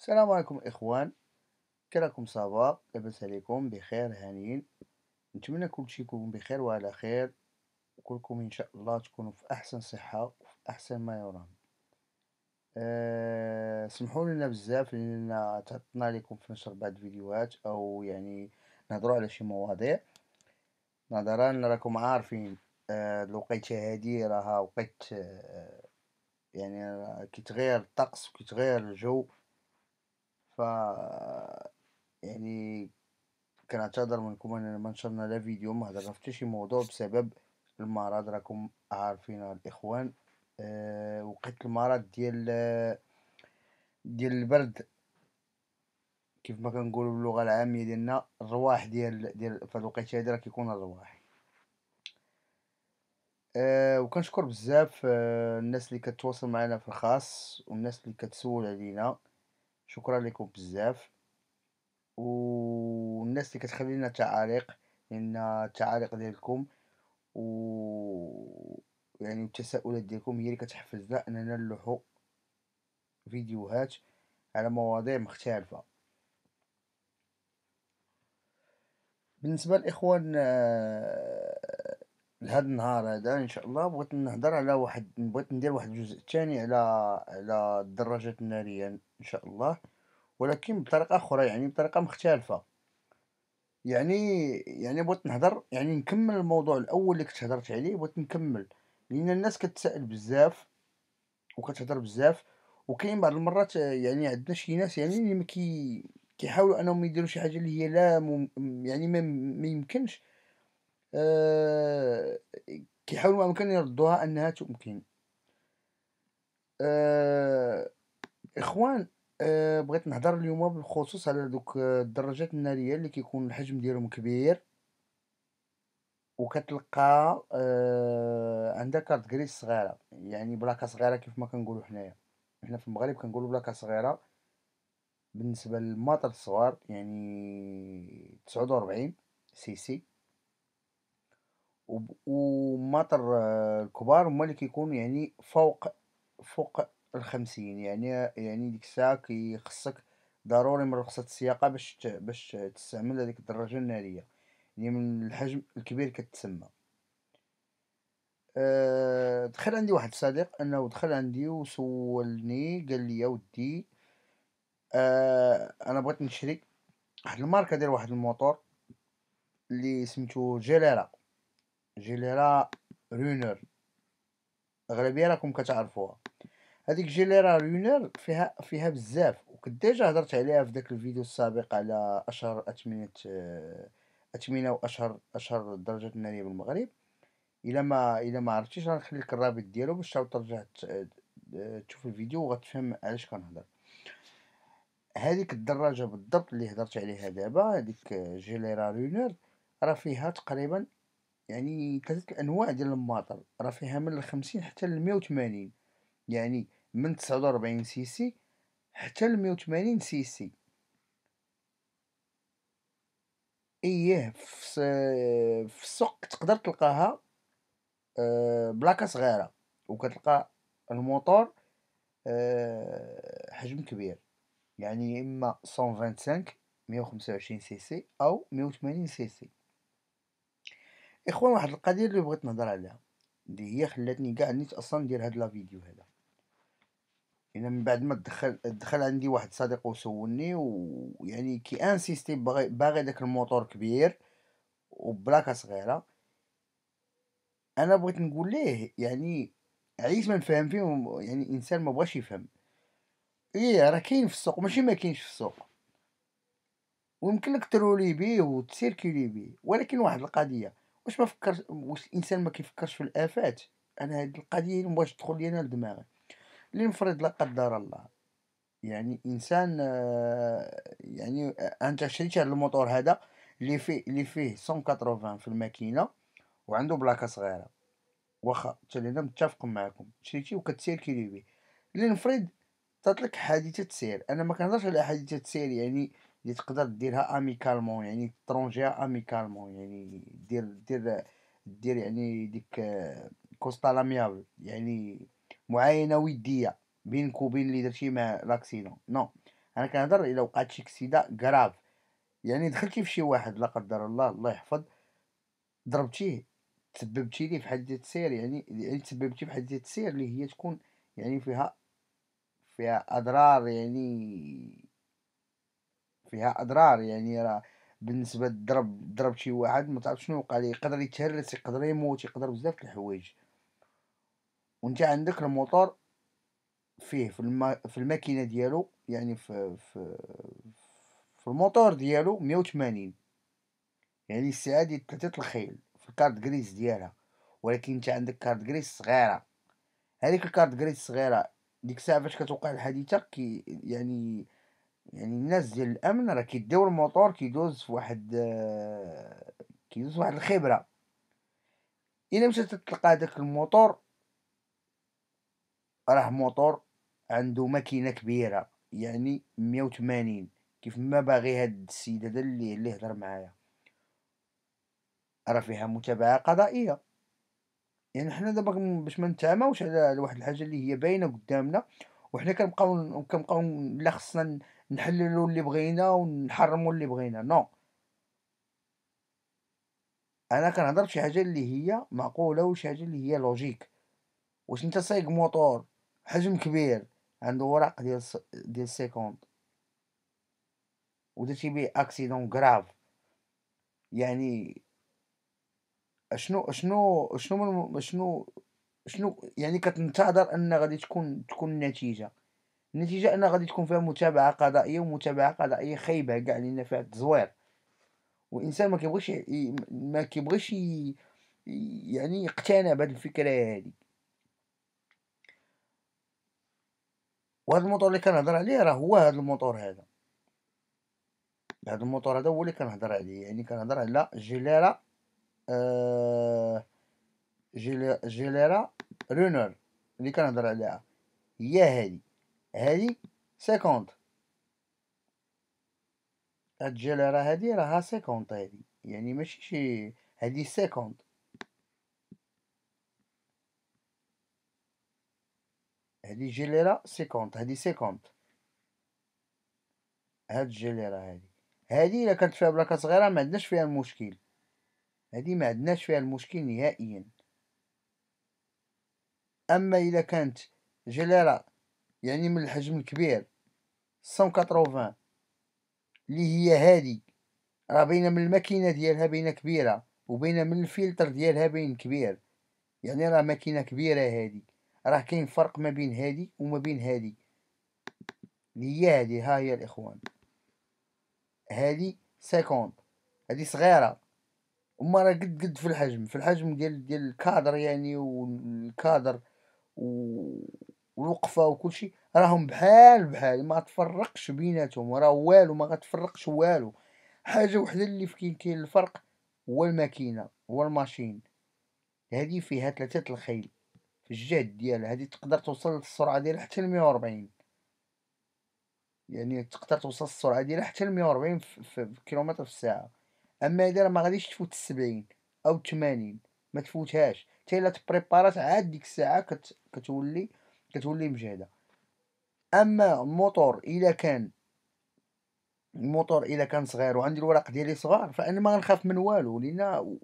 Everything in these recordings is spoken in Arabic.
السلام عليكم الاخوان كلكم صباح لاباس عليكم بخير هانيين نتمنى كلشي يكون بخير وعلى خير وكلكم ان شاء الله تكونوا في احسن صحه وفي احسن ما يرام أه سمحوا لنا بزاف لان تعطلنا لكم في نشر بعض الفيديوهات او يعني نهضروا على شي مواضيع نظرا راكم عارفين أه الوقيته هذه راها وقت أه يعني كيتغير الطقس وكيتغير الجو ف يعني كان اعتذر منكم أننا نشرنا لا فيديو ما في شي موضوع بسبب المرض راكم عارفين الإخوان أه وقت المرض ديال ديال البرد كيف ما كنقولوا باللغه العاميه ديالنا الرواح ديال ديال فهاد الوقيته هادي راه كيكون الرواح أه وكنشكر بزاف أه الناس اللي كتواصل معنا في الخاص والناس اللي كتسول علينا شكرا لكم بزاف والناس اللي كتخلي لنا تعاليق لان التعاليق ديالكم و يعني التساؤلات ديالكم هي اللي كتحفزنا اننا نلوحو فيديوهات على مواضيع مختلفه بالنسبه للاخوان لهاد النهار هذا ان شاء الله بغيت نهضر على واحد بغيت ندير واحد الجزء الثاني على على الدراجات الناريه ان شاء الله ولكن بطريقه اخرى يعني بطريقه مختلفه يعني يعني بغيت نهضر يعني نكمل الموضوع الاول اللي كنت هضرت عليه بغيت نكمل لان الناس كتسائل بزاف وكتهضر بزاف وكاين بعض المرات يعني عندنا شي ناس يعني اللي ما كي كيحاولوا انهم يديروا شي حاجه اللي هي لا مم يعني ما ميمكنش أه كيحاولوا ما امكن يردوها انها تمكن أه اخوان أه بغيت نهضر اليوم بالخصوص على دوك آه، الدراجات الناريه اللي كيكون الحجم ديالهم كبير وكتلقى أه عندها غريس صغيره يعني بلاكه صغيره كيف ما كنقولوا حنايا حنا في المغرب كنقولوا بلاكه صغيره بالنسبه للماطر الصغار يعني 49 سي سي ومطر آه، الكبار هما اللي كيكونو يعني فوق فوق الخمسين يعني يعني ديك الساعة كيخصك ضروري من رخصة السياقة باش باش تستعمل هاديك الدراجة النارية يعني من الحجم الكبير كتسمى، آه، دخل عندي واحد الصديق أنه دخل عندي وسولني قالي يا ودي آه، أنا بغيت نشري واحد الماركة ديال واحد الموتور لي سميتو جيليرا. جيليرا رونر الأغلبية راكم كتعرفوها هذيك جيليرا رونر فيها فيها بزاف وكديجا ديجا هضرت عليها في داك الفيديو السابق على أشهر أثمنة أثمنة وأشهر أشهر درجات النارية بالمغرب إلا ما إلا ما عرفتيش لك الرابط ديالو باش تعاود ترجع تشوف الفيديو وغتفهم علاش كنهضر هذيك الدراجه بالضبط اللي هضرت عليها دابا هذيك جيليرا رونر راه فيها تقريبا يعني ثلاثة الأنواع ديال الماطر راه فيها من الخمسين حتى لمية وتمانين يعني من تسعود وربعين سي سي حتى لمية وتمانين سي سي ايه في السوق تقدر تلقاها آه، بلاكا صغيره وكتلقى الموتور آه، حجم كبير يعني اما 125 125 سي سي او 180 سي سي اخوان واحد القضيه اللي بغيت نهضر عليها اللي هي خلاتني كاع نيت اصلا ندير هاد لا فيديو هذا انا من بعد ما دخل دخل عندي واحد صديق وسولني ويعني كي انسيستي باغي باغي داك الموتور كبير وبلاكه صغيره انا بغيت نقول ليه يعني عيس ما نفهم فيه يعني انسان ما بغاش يفهم ايه راه كاين في السوق ماشي ما كاينش في السوق ويمكن لك ترولي بيه وتسيركيلي بيه ولكن واحد القضيه واش ما فكرش واش الانسان ما كيفكرش في الافات انا هاد القضيه واش تدخل لينا لدماغي لنفرض لا قدر الله يعني انسان آه، يعني آه، انت شريت هذا الموتور هذا اللي فيه اللي فيه 180 في الماكينه وعنده بلاكه صغيره واخا حتى لهنا متفق معكم شريتي وكتسير كيدير اللي لنفرض طاتلك حادثه سير انا ما كنهضرش على حادثه سير يعني اللي تقدر ديرها اميكالمون يعني ترونجيها اميكالمون يعني دير دير دير يعني ديك آه، كوستا لاميابل يعني معاينه وديه بينك وبين اللي درتي مع لاكسيدون نو انا كنهضر الا وقعت شي كسيده غراف يعني دخلتي في شي واحد لا قدر الله الله يحفظ ضربتيه تسببتي ليه في حادثه سير يعني يعني تسببتي في حادثه سير اللي هي تكون يعني فيها فيها اضرار يعني فيها اضرار يعني راه بالنسبه للضرب ضرب شي واحد ما تعرف شنو وقع ليه يقدر يتهرس يقدر يموت يقدر بزاف د الحوايج وانت عندك الموتور فيه في, الما في الماكينه ديالو يعني في في في الموتور ديالو 180 يعني الساعه ديال ثلاثه الخيل في الكارت غريز ديالها ولكن انت عندك كارت غريز صغيره هذيك الكارت غريز صغيره ديك الساعه فاش كتوقع الحادثه كي يعني يعني نزل الامن راه كيديو الموتور كيدوز في واحد آه، كيدوز في واحد الخبره الا مشات تلقى هذاك الموتور راه موتور عنده ماكينه كبيره يعني 180 كيف ما باغي هاد السيد هذا اللي اللي هضر معايا راه فيها متابعه قضائيه يعني حنا دابا باش ما نتعماوش على واحد الحاجه اللي هي باينه قدامنا وحنا كنبقاو كنبقاو لا خصنا نحللوا اللي بغينا ونحرموا اللي بغينا نو no. انا كنهضر بشي حاجه اللي هي معقوله وشي حاجه اللي هي لوجيك واش انت سايق موتور حجم كبير عنده ورق ديال س... ديال سيكوند ودرتي بيه اكسيدون كراف يعني اشنو اشنو اشنو شنو اشنو اشنو يعني كتنتظر ان غادي تكون تكون النتيجه النتيجة أن غادي تكون فيها متابعة قضائية ومتابعة قضائية خايبة كاع لأن فيها التزوير والإنسان ما كيبغيش ما كيبغيش يعني يقتنع بهاد الفكرة هادي وهذا الموطور اللي كنهضر عليه راه هو هذا الموطور هذا هذا الموطور هذا هو اللي كنهضر عليه يعني كنهضر على جيليرا آه، جيليرا رونر اللي كنهضر عليها هي هذه هذه سيكونت هاد راه هادي راها سيكونت هادي يعني ماشي شي هادي سيكونت هادي جيليرا سيكونت هادي سيكونت هاد الجيليرا هادي هذه الا كانت فيها بلاكا صغيرة ما عندناش فيها المشكل هادي ما عندناش فيها المشكل نهائيا اما الا كانت جيليرا يعني من الحجم الكبير 180 اللي هي هادي راه باينه من الماكينه ديالها باينه كبيره وبين من الفلتر ديالها باين كبير يعني راه ماكينه كبيره هادي راه كاين فرق ما بين هادي وما بين هادي اللي هي هادي ها هي الاخوان هادي 50 هادي صغيره وما راه قد قد في الحجم في الحجم ديال ديال الكادر يعني والكادر و والوقفه وكل شيء راهم بحال بحال ما تفرقش بيناتهم راه والو ما غتفرقش والو حاجه وحده اللي فين كاين الفرق هو الماكينه هو الماشين هذه فيها ثلاثه الخيل في الجهد ديالها هذه تقدر توصل للسرعه ديالها حتى ل 140 يعني تقدر توصل السرعه ديالها حتى ل 140 في كيلومتر في الساعه اما هذه راه ما غاديش تفوت 70 او 80 ما تفوتهاش حتى الا تبريبارات عاد ديك الساعه كت... كتولي كتولي مجهده اما الموتور الا كان الموتور الا كان صغير وعندي الورق ديالي صغار فانا ما غنخاف من والو لان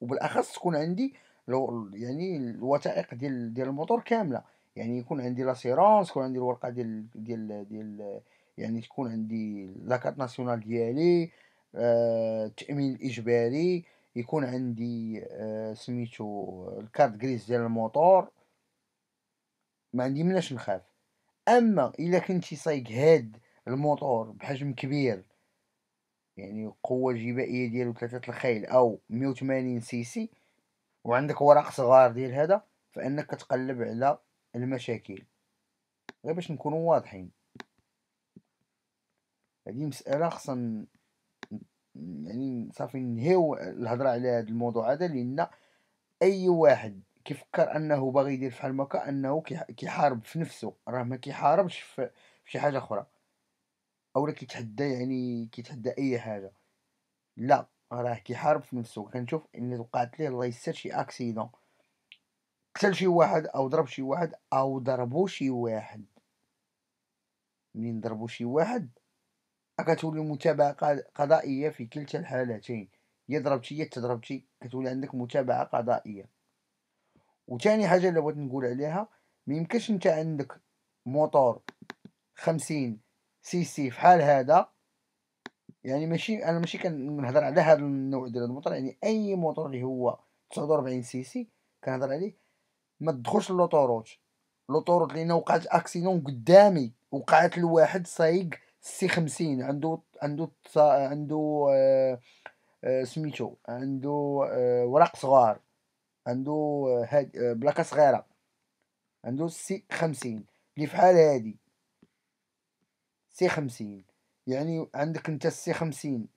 وبالاخص تكون عندي لو يعني الوثائق ديال ديال الموتور كامله يعني يكون عندي لاسيرونس يكون عندي الورقه ديال ديال ديال يعني تكون عندي لاكارت ناسيونال ديالي آه التامين الاجباري يكون عندي آه سميتو الكارت غريز ديال الموتور ما عندي مناش نخاف اما الا كنتي سايق هاد الموتور بحجم كبير يعني القوه الجبائيه ديالو ثلاثه الخيل او 180 سي سي وعندك ورق صغار ديال هذا فانك كتقلب على المشاكل غير باش نكونوا واضحين هذه مساله خصنا يعني صافي نهيو الهضره على هذا الموضوع هذا لان اي واحد كيفكر انه باغي يدير فحال هكا انه كيحارب في نفسه راه ما كيحاربش في شي حاجه اخرى اولا كيتحدى يعني كيتحدى اي حاجه لا راه كيحارب في نفسه كنشوف ان وقعت ليه الله يستر شي اكسيدون قتل شي واحد او ضرب شي واحد او ضربو شي واحد منين ضربو شي واحد كتولي متابعه قضائيه في كلتا الحالتين يا ضربتي يا تضربتي كتولي عندك متابعه قضائيه وثاني حاجه اللي بغيت نقول عليها ما يمكنش انت عندك موتور خمسين سي سي فحال هذا يعني ماشي انا ماشي كنهضر على هذا النوع ديال الموتور يعني اي موتور اللي هو 49 سي سي كنهضر عليه ما تدخلش لوطوروت لوطوروت لان وقعت اكسيدون قدامي وقعت لواحد سايق سي 50 عنده عنده عنده آه، آه، سميتو عنده آه، ورق وراق صغار عنده آه، هاد آه، بلاكه صغيره عنده سي خمسين اللي فحال هادي سي خمسين يعني عندك انت سي خمسين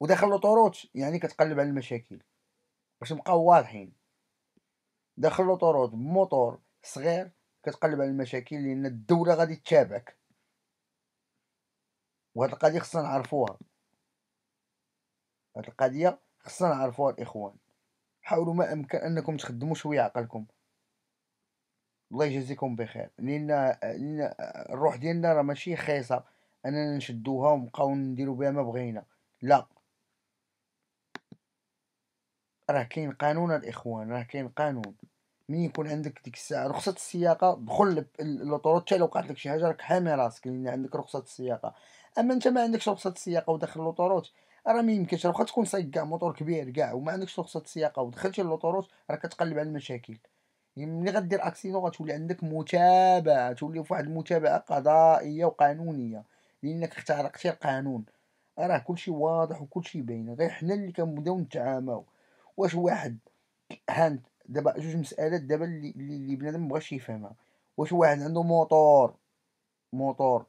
وداخل لوطوروت يعني كتقلب على المشاكل باش نبقاو واضحين داخل لوطوروت بموتور صغير كتقلب على المشاكل لان الدوله غادي تتابعك وهاد القضيه خصنا نعرفوها هاد القضيه خصنا نعرفوها الاخوان حاولوا ما امكن انكم تخدموا شويه عقلكم الله يجازيكم بخير لان لان الروح ديالنا راه ماشي خيصه اننا نشدوها ونبقاو نديرو بها ما بغينا لا راه كاين قانون الاخوان راه كاين قانون من يكون عندك ديك الساعه رخصه السياقه دخل للطرود حتى لو وقعت لك شي حاجه راك حامي راسك لان عندك رخصه السياقه اما انت ما عندكش رخصه السياقه ودخل لوطوروت راه ما يمكنش واخا تكون سايق كاع موتور كبير كاع وما عندكش رخصه السياقه ودخلتي للوطوروس راه كتقلب على المشاكل يعني ملي غدير اكسيدون غتولي عندك متابعه تولي فواحد المتابعه قضائيه وقانونيه لانك اخترقتي القانون راه كلشي واضح وكلشي باين غير حنا اللي كنبداو نتعاماو واش واحد هاند دابا جوج مسالات دابا اللي اللي بنادم مبغاش يفهمها واش واحد عنده موتور موتور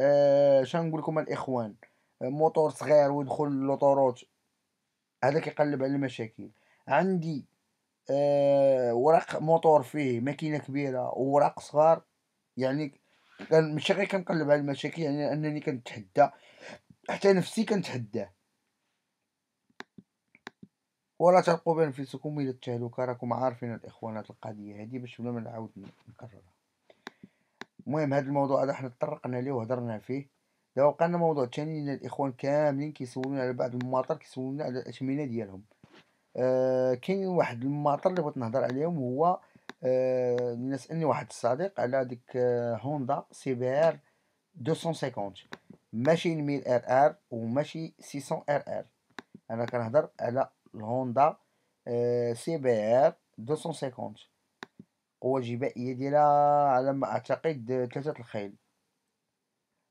آه شنو نقول لكم الاخوان موتور صغير ويدخل لوطوروت هذا كيقلب على المشاكل عندي آه ورق موتور فيه ماكينه كبيره وورق صغار يعني ماشي غير كنقلب على المشاكل يعني انني كنتحدى حتى نفسي كنتحداه ولا ترقبوا بانفسكم الى التهلكه راكم عارفين الاخوانات القضيه هذه باش بلا ما نعاود نكررها المهم هذا الموضوع هذا حنا تطرقنا ليه وهضرنا فيه لو قلنا موضوع تاني ان الاخوان كاملين كيسولونا على بعض المماطر كيسولونا على الاثمنه ديالهم آه كاين واحد المماطر اللي بغيت نهضر عليهم هو آه نسالني واحد الصديق على ديك آه، هوندا سي بي ار 250 ماشي 1000 ار ار وماشي 600 ار ار انا كنهضر على الهوندا آه سي بي ار 250 قوه الجبائيه ديالها على ما اعتقد ثلاثه آه، الخيل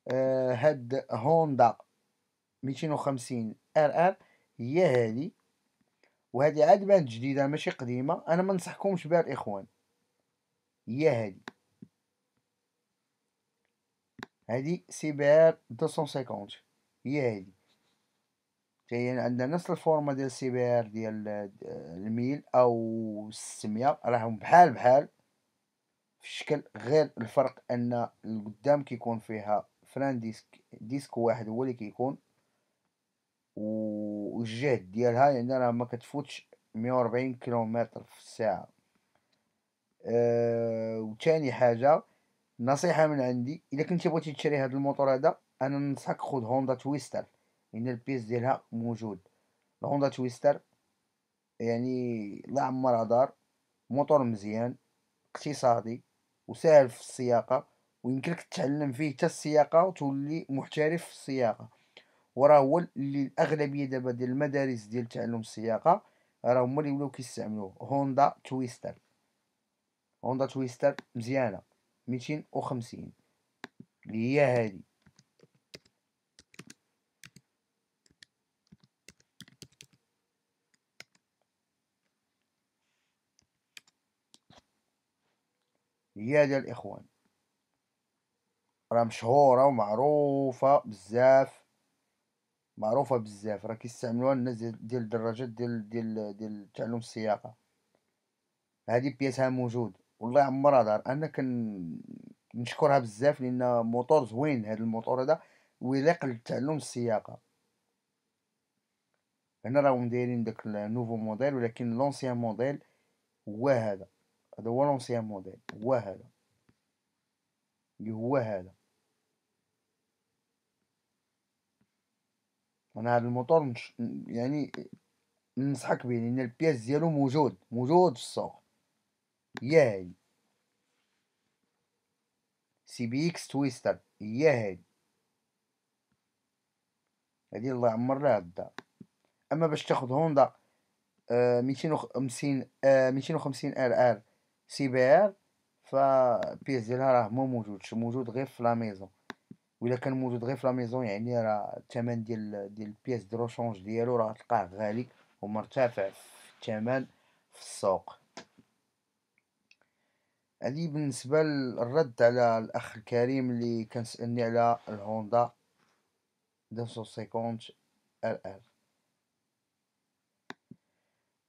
آه، هاد هوندا 250 ار ار هي هادي وهادي عاد بانت جديده ماشي قديمه انا ما نصحكمش بها الاخوان هي هادي هادي سي بي ار 250 هي هادي حتى هي عندها نفس الفورما ديال سي بي ار ديال آه، الميل او 600 راهم بحال بحال في الشكل غير الفرق ان القدام كيكون فيها فران ديسك ديسك واحد هو اللي كيكون والجهد ديالها لان راه ما كتفوتش 140 كيلومتر في الساعه أه وثاني حاجه نصيحه من عندي الا كنتي بغيتي تشري هذا الموتور هذا انا ننصحك خذ هوندا تويستر لان البيس ديالها موجود الهوندا تويستر يعني لا عمرها دار موتور مزيان اقتصادي وسهل في السياقه ويمكن لك تتعلم فيه حتى السياقه وتولي محترف في السياقه وراه هو اللي الاغلبيه دابا ديال المدارس ديال تعلم السياقه راه هما اللي ولاو كيستعملوه هوندا تويستر هوندا تويستر مزيانه 250 اللي هي هذه هي ديال الاخوان راه مشهورة ومعروفة بزاف معروفة بزاف راه كيستعملوها الناس ديال الدراجات ديال ديال ديال تعلم السياقة هادي بياسها موجود والله عمرها دار انا كنشكرها بزاف لان موتور زوين هاد الموتور هذا ويليق لتعلم السياقة هنا راهم دايرين داك النوفو موديل ولكن لونسيان موديل هو هذا هذا هو لونسيان موديل هو هذا اللي هو هذا انا هذا الموتور مش يعني ننصحك به لان البياس ديالو موجود موجود في السوق هي سي بي اكس تويستر هي هادي الله يعمر لها الدار اما باش تاخد هوندا آه، ميتين وخمسين آه، ميتين وخمسين ار ار سي بي ار فالبياس ديالها راه مو موجودش موجود غير في لا ميزون وإلا كان موجود غير في لا ميزون يعني راه الثمن ديال ديال البياس دو روشونج ديالو راه تلقاه غالي ومرتفع في الثمن في السوق هذه بالنسبة للرد على الأخ الكريم اللي كان سألني على الهوندا 250 ال ال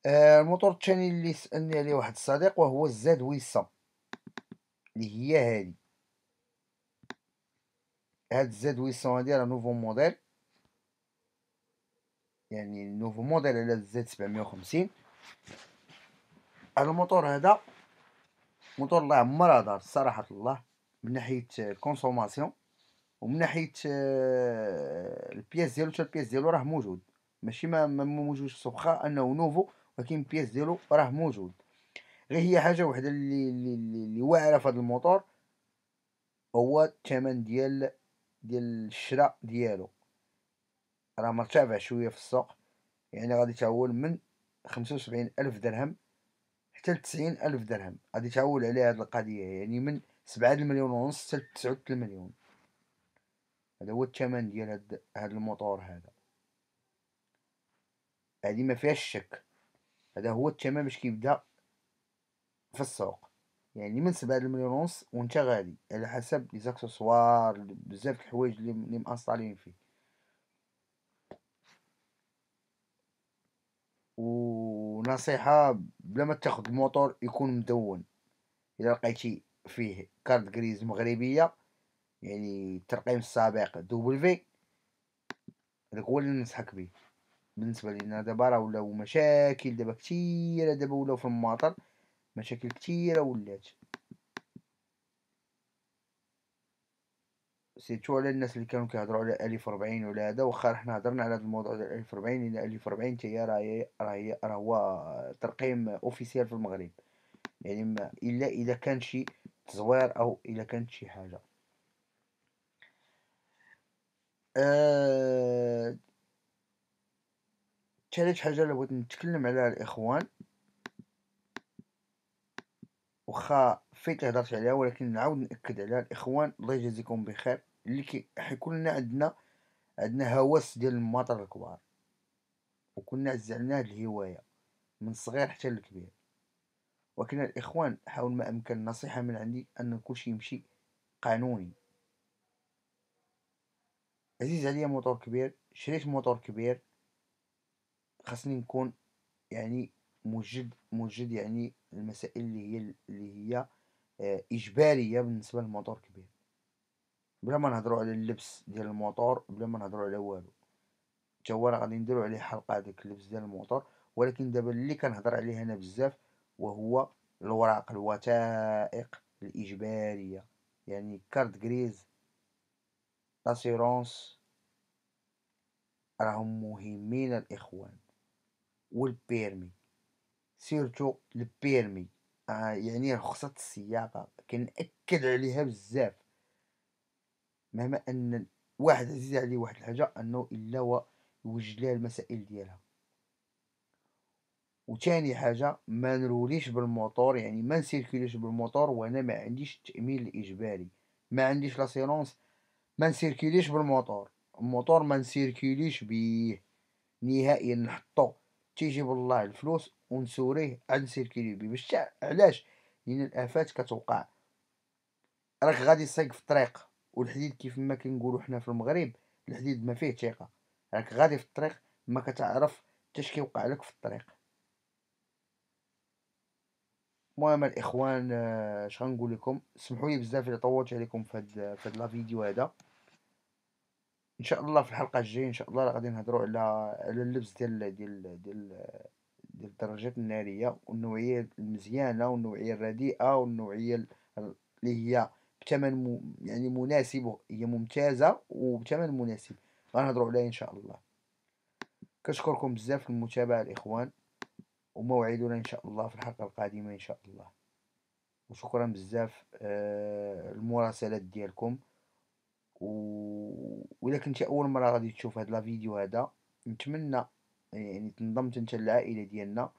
الموتور الثاني اللي سألني عليه واحد الصديق وهو الزاد ويسا اللي هي هذه هاد زد 800 هادي راه نوفو موديل يعني نوفو موديل على الزد 750 الموتور هذا موتور الله عمره دار صراحه الله من ناحيه كونسوماسيون ومن ناحيه آه، البياس ديالو حتى البياس ديالو راه موجود ماشي ما موجودش سبخا انه نوفو ولكن البياس ديالو راه موجود غير هي حاجه وحده اللي اللي, اللي واعره في هذا الموتور هو الثمن ديال ديال الشراء ديالو راه مرتفع شويه في السوق يعني غادي تعول من خمسة وسبعين ألف درهم حتى لتسعين ألف درهم غادي تعول عليه هاد القضية يعني من سبعة المليون ونص حتى لتسعة المليون هذا هو الثمن ديال هاد, هاد الموطور هذا هادي ما فيهاش شك هذا هو الثمن باش كيبدا في السوق يعني من سبعة المليون ونص وانت غالي على حسب لي زاكسسوار بزاف الحوايج اللي اللي مأصطالين فيه ونصيحة بلا ما تاخد الموتور يكون مدون الا لقيتي فيه كارت غريز مغربية يعني الترقيم السابق دوبل في هذاك هو اللي ننصحك به بالنسبة لنا دابا راه ولاو مشاكل دابا كتيرة دابا ولاو في المطر مشاكل كتيرة ولات سيتو على الناس اللي كانوا كيهضروا على 1040 ولا هذا واخا حنا هضرنا على هذا الموضوع ديال 1040 الى 1040 حتى هي راه هي راه راه هو ترقيم اوفيسيال في المغرب يعني ما الا اذا كان شي تزوير او الا كانت شي حاجه ثالث آه، تالت حاجه اللي بغيت نتكلم عليها الاخوان واخا فيت هضرت عليها ولكن نعاود ناكد عليها الاخوان الله يجازيكم بخير اللي كي كلنا عندنا عندنا هوس ديال المطر الكبار وكلنا عز علينا هاد الهوايه من الصغير حتى الكبير ولكن الاخوان حاول ما امكن نصيحه من عندي ان كلشي يمشي قانوني عزيز عليا موتور كبير شريت موتور كبير خاصني نكون يعني مجد مجد يعني المسائل اللي هي اللي هي آه، إجبارية بالنسبة للموتور كبير بلا ما نهضروا على اللبس ديال الموتور بلا ما نهضروا على والو حتى هو راه غادي نديرو عليه حلقة هذاك اللبس ديال الموتور ولكن دابا اللي كنهضر عليه انا بزاف وهو الوراق الوثائق الإجبارية يعني كارت غريز لاسيرونس راهم مهمين الإخوان والبيرمي سيرتو البيرمي آه يعني رخصة السياقة كنأكد عليها بزاف مهما أن واحد عزيز عليه واحد الحاجة أنه إلا هو يوجد لها المسائل ديالها وتاني حاجة ما نروليش بالموتور يعني ما نسيركليش بالموتور وأنا ما عنديش التأمين الإجباري ما عنديش لاسيرونس ما نسيركليش بالموتور الموتور ما نسيركليش بيه نهائيا نحطو تيجيب الله الفلوس عنصريه عنصر كيليبي باش علاش لان الافات كتوقع راك غادي سايق في الطريق والحديد كيف ما كنقولوا حنا في المغرب الحديد ما فيه ثقه راك غادي في الطريق ما كتعرف حتى اش كيوقع لك في الطريق المهم الاخوان آه، اش غنقول لكم سمحوا لي بزاف اللي طولت عليكم في هاد في هاد الفيديو هذا ان شاء الله في الحلقه الجايه ان شاء الله غادي نهضروا على على اللبس ديال ديال ديال ديال الدرجات النارية والنوعية المزيانة والنوعية الرديئة والنوعية اللي هي بثمن يعني مناسب هي ممتازة وبثمن مناسب غنهضروا عليها ان شاء الله كنشكركم بزاف المتابعة الاخوان وموعدنا ان شاء الله في الحلقة القادمة ان شاء الله وشكرا بزاف آه المراسلات ديالكم و... وإذا كنتي اول مره غادي تشوف هاد لا فيديو هذا نتمنى يعني تنضمت انت للعائله ديالنا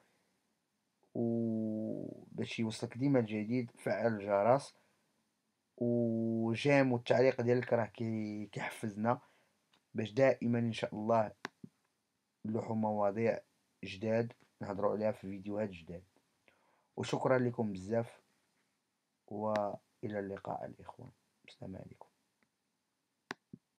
باش يوصلك ديما الجديد فعل الجرس وجيم والتعليق ديالك راه كيحفزنا باش دائما ان شاء الله نلوحوا مواضيع جداد نهضروا عليها في فيديوهات جداد وشكرا لكم بزاف والى اللقاء الاخوان السلام عليكم